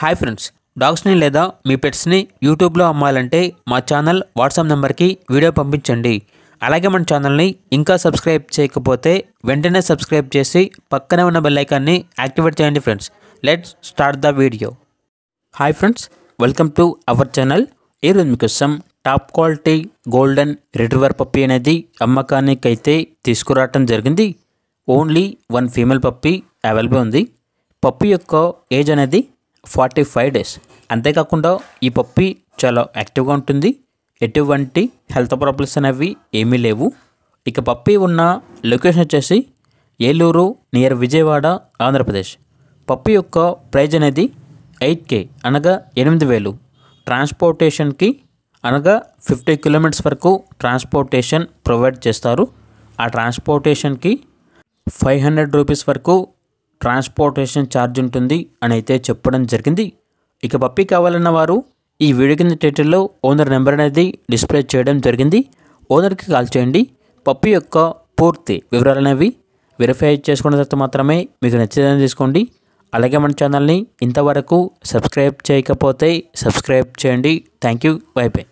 hi friends డాగ్స్ని లేదా మీ పెట్స్ని యూట్యూబ్లో అమ్మాలంటే మా ఛానల్ వాట్సాప్ నెంబర్కి వీడియో పంపించండి అలాగే మన ఛానల్ని ఇంకా సబ్స్క్రైబ్ చేయకపోతే వెంటనే సబ్స్క్రైబ్ చేసి పక్కనే ఉన్న బెల్లైకాన్ని యాక్టివేట్ చేయండి friends let's start the video hi friends welcome to our channel ఈరోజు మీకోసం top quality golden retriever puppy అనేది అమ్మకానికైతే తీసుకురావటం జరిగింది only one female puppy available ఉంది పప్పి యొక్క ఏజ్ అనేది ఫార్టీ ఫైవ్ డేస్ అంతేకాకుండా ఈ పప్పి చాలా యాక్టివ్గా ఉంటుంది ఎటువంటి హెల్త్ ప్రాబ్లమ్స్ అనేవి ఏమీ లేవు ఇక పప్పి ఉన్న లొకేషన్ వచ్చేసి ఏలూరు నియర్ విజయవాడ ఆంధ్రప్రదేశ్ పప్పి యొక్క ప్రైజ్ అనేది ఎయిట్ కే అనగా ఎనిమిది వేలు ట్రాన్స్పోర్టేషన్కి అనగా ఫిఫ్టీ కిలోమీటర్స్ వరకు ట్రాన్స్పోర్టేషన్ ప్రొవైడ్ చేస్తారు ఆ ట్రాన్స్పోర్టేషన్కి ఫైవ్ హండ్రెడ్ రూపీస్ వరకు ట్రాన్స్పోర్టేషన్ ఛార్జ్ ఉంటుంది అని అయితే చెప్పడం జరిగింది ఇక పప్పి కావాలన్న వారు ఈ వీడియో కింద టైటిల్లో ఓనర్ నెంబర్ అనేది డిస్ప్లే చేయడం జరిగింది ఓనర్కి కాల్ చేయండి పప్పి యొక్క పూర్తి వివరాలు అనేవి వెరిఫై చేసుకున్న తర్వాత మాత్రమే మీకు నచ్చేదని తీసుకోండి అలాగే మన ఛానల్ని ఇంతవరకు సబ్స్క్రైబ్ చేయకపోతే సబ్స్క్రైబ్ చేయండి థ్యాంక్ యూ బై బై